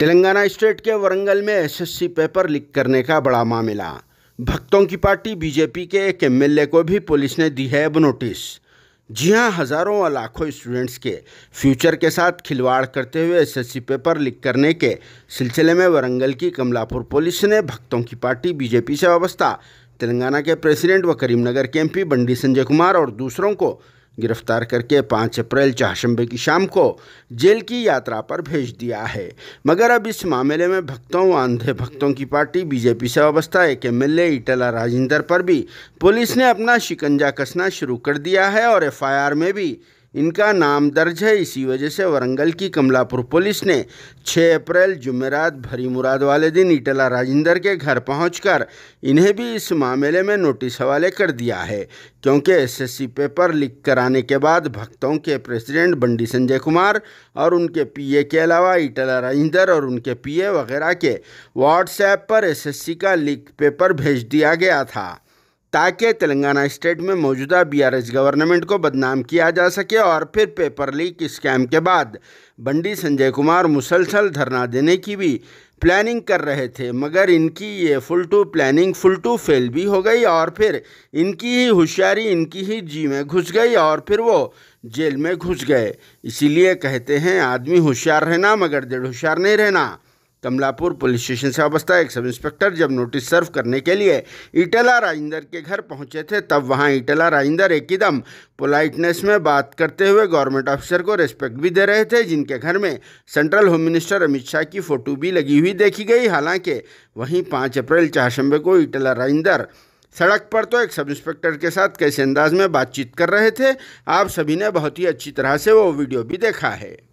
Telangana state के वरंगल में SSC paper leak करने का बड़ा मामला भक्तों की पार्टी बीजेपी के एक एमएलए को भी पुलिस ने दी है अब नोटिस जी हाँ हज़ारों और लाखों स्टूडेंट्स के फ्यूचर के साथ खिलवाड़ करते हुए एसएससी पेपर लीक करने के सिलसिले में वरंगल की कमलापुर पुलिस ने भक्तों की पार्टी बीजेपी से वाबस्ता तेलंगाना के प्रेसिडेंट व करीमनगर के एम बंडी संजय कुमार और दूसरों को गिरफ्तार करके 5 अप्रैल चाहशंबे की शाम को जेल की यात्रा पर भेज दिया है मगर अब इस मामले में भक्तों व अंधे भक्तों की पार्टी बीजेपी से अवस्था एक एम एल इटला राजेंद्र पर भी पुलिस ने अपना शिकंजा कसना शुरू कर दिया है और एफआईआर में भी इनका नाम दर्ज है इसी वजह से वरंगल की कमलापुर पुलिस ने 6 अप्रैल जुमेरात भरी मुराद वाले दिन इटला राजेंद्र के घर पहुंचकर इन्हें भी इस मामले में नोटिस हवाले कर दिया है क्योंकि एसएससी पेपर लीक कराने के बाद भक्तों के प्रेसिडेंट बंडी संजय कुमार और उनके पीए के अलावा इटला राजेंद्र और उनके पीए वगैरह के व्हाट्सएप पर एस का लीक पेपर भेज दिया गया था ताकि तेलंगाना स्टेट में मौजूदा बीआरएस गवर्नमेंट को बदनाम किया जा सके और फिर पेपर लीक स्कैम के बाद बंडी संजय कुमार मुसलसल धरना देने की भी प्लानिंग कर रहे थे मगर इनकी ये full to planning full to fail भी हो गई और फिर इनकी ही होशियारी इनकी ही जी में घुस गई और फिर वो जेल में घुस गए इसीलिए कहते हैं आदमी होशियार रहना मगर देड़ होशियार नहीं रहना कमलापुर पुलिस स्टेशन से अवस्था एक सब इंस्पेक्टर जब नोटिस सर्व करने के लिए इटला राजिंदर के घर पहुंचे थे तब वहां इटला राजिंदर एकदम पोलाइटनेस में बात करते हुए गवर्नमेंट ऑफिसर को रेस्पेक्ट भी दे रहे थे जिनके घर में central home minister Amit Shah की फ़ोटो भी लगी हुई देखी गई हालांकि वहीं पाँच अप्रैल चारशंबे को इटला राजिंदर सड़क पर तो एक सब इंस्पेक्टर के साथ कैसे अंदाज में बातचीत कर रहे थे आप सभी ने बहुत ही अच्छी तरह से वो वीडियो भी देखा है